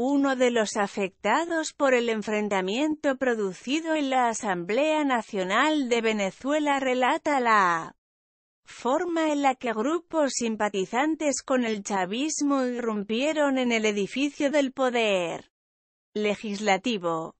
uno de los afectados por el enfrentamiento producido en la Asamblea Nacional de Venezuela relata la forma en la que grupos simpatizantes con el chavismo irrumpieron en el edificio del poder legislativo.